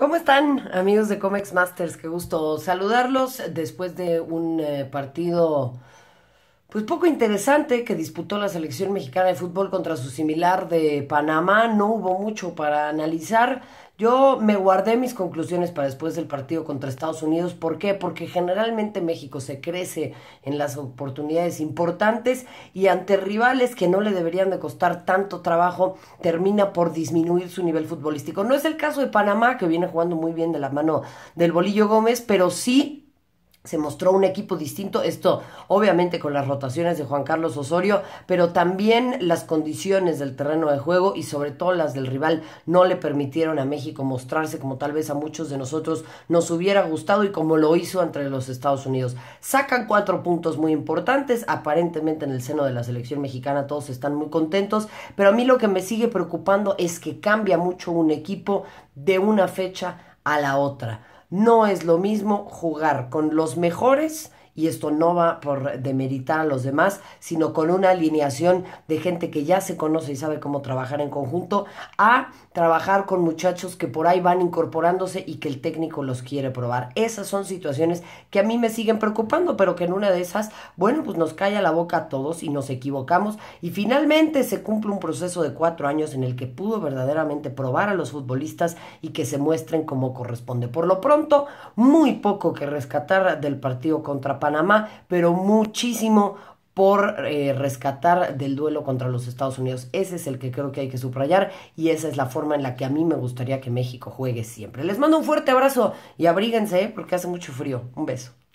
¿Cómo están amigos de Comex Masters? Qué gusto saludarlos después de un eh, partido pues poco interesante que disputó la selección mexicana de fútbol contra su similar de Panamá. No hubo mucho para analizar. Yo me guardé mis conclusiones para después del partido contra Estados Unidos. ¿Por qué? Porque generalmente México se crece en las oportunidades importantes y ante rivales que no le deberían de costar tanto trabajo, termina por disminuir su nivel futbolístico. No es el caso de Panamá, que viene jugando muy bien de la mano del Bolillo Gómez, pero sí se mostró un equipo distinto, esto obviamente con las rotaciones de Juan Carlos Osorio, pero también las condiciones del terreno de juego y sobre todo las del rival no le permitieron a México mostrarse como tal vez a muchos de nosotros nos hubiera gustado y como lo hizo entre los Estados Unidos. Sacan cuatro puntos muy importantes, aparentemente en el seno de la selección mexicana todos están muy contentos, pero a mí lo que me sigue preocupando es que cambia mucho un equipo de una fecha a la otra no es lo mismo jugar con los mejores y esto no va por demeritar a los demás, sino con una alineación de gente que ya se conoce y sabe cómo trabajar en conjunto, a trabajar con muchachos que por ahí van incorporándose y que el técnico los quiere probar. Esas son situaciones que a mí me siguen preocupando, pero que en una de esas, bueno, pues nos calla la boca a todos y nos equivocamos y finalmente se cumple un proceso de cuatro años en el que pudo verdaderamente probar a los futbolistas y que se muestren como corresponde. Por lo pronto, muy poco que rescatar del partido contra Panamá, pero muchísimo por eh, rescatar del duelo contra los Estados Unidos. Ese es el que creo que hay que subrayar y esa es la forma en la que a mí me gustaría que México juegue siempre. Les mando un fuerte abrazo y abríguense ¿eh? porque hace mucho frío. Un beso.